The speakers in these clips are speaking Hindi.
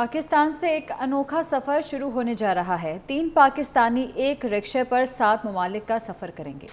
पाकिस्तान से एक अनोखा सफ़र शुरू होने जा रहा है तीन पाकिस्तानी एक रिक्शे पर सात ममालिक का सफ़र करेंगे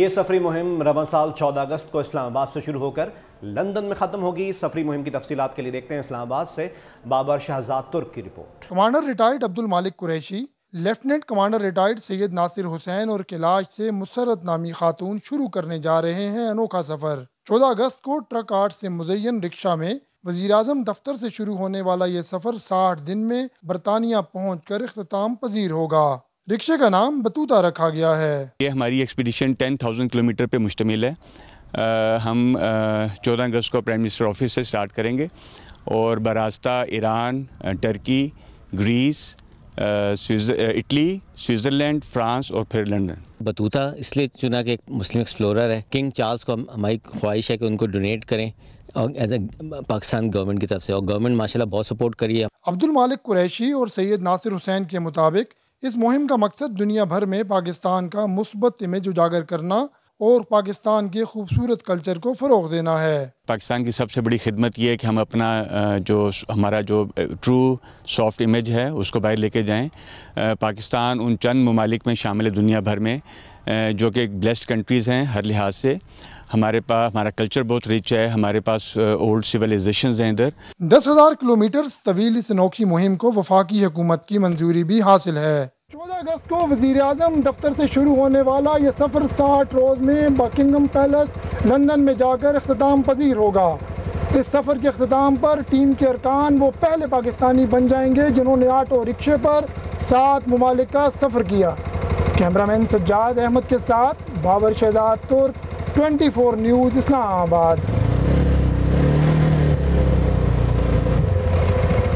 ये सफरी मुहिम रवा साल चौदह अगस्त को इस्लामाबाद से शुरू होकर लंदन में ख़त्म होगी सफरी मुहिम की तफसीत के लिए देखते हैं इस्लामाबाद से बाबर शहजाद तुर्क की report commander retired Abdul Malik Qureshi lieutenant commander retired Syed Nasir Hussain और कैलाश से मुसरत नामी खातून शुरू करने जा रहे हैं अनोखा सफ़र चौदह अगस्त को ट्रक आर्ट से मुजैन रिक्शा में वजीर अजम दफ्तर से शुरू होने वाला ये सफ़र साठ दिन में बरतानिया पहुँच कर अख्ताम पजीर होगा रिक्शे का नाम बतूता रखा गया है ये हमारी एक्सपीडिशन टेन थाउजेंड किलोमीटर पर मुश्तमिल है आ, हम चौदह अगस्त को प्राइम मिनिस्टर ऑफिस से स्टार्ट करेंगे और बरास्ता Iran Turkey Greece Italy Switzerland France और फिर लंदन बतूता इसलिए चुना कि एक मुस्लिम एक्सप्लोरर है किंग चार्ल्स को हमारी ख्वाहिश है कि उनको डोनेट करें और एज ए पाकिस्तान गवर्नमेंट की तरफ से और गवर्नमेंट माशाल्लाह बहुत सपोर्ट करी है अब्दुल मालिक कुरैशी और सैयद नासिर हुसैन के मुताबिक इस मुहिम का मकसद दुनिया भर में पाकिस्तान का मुस्बत इमेज उजागर करना और पाकिस्तान के खूबसूरत कल्चर को फ़रोग देना है पाकिस्तान की सबसे बड़ी खिदमत ये है कि हम अपना जो हमारा जो ट्रू सॉफ्ट इमेज है उसको बाहर लेके जाएं पाकिस्तान उन चंद ममालिक में शामिल है दुनिया भर में जो कि ब्लेस्ड कंट्रीज़ हैं हर लिहाज से हमारे पास हमारा कल्चर बहुत रिच है हमारे पास ओल्ड सिविलाइजेशन हैं इधर दस हज़ार किलोमीटर तवील इस अनोखी मुहिम को वफाकी हुकूमत की मंजूरी भी हासिल है चौदह अगस्त को वजीर अजम दफ्तर से शुरू होने वाला यह सफ़र साठ रोज़ में बकिंगम पैलेस लंदन में जाकर अख्ताम पजीर होगा इस सफ़र के अख्ताम पर टीम के अरकान वो पहले पाकिस्तानी बन जाएंगे जिन्होंने आटो रिक्शे पर सात ममालिक का सफ़र किया कैमरामैन सज्जाद अहमद के साथ बाबर शहजाद तुर्क 24 न्यूज़ इस्लामाबाद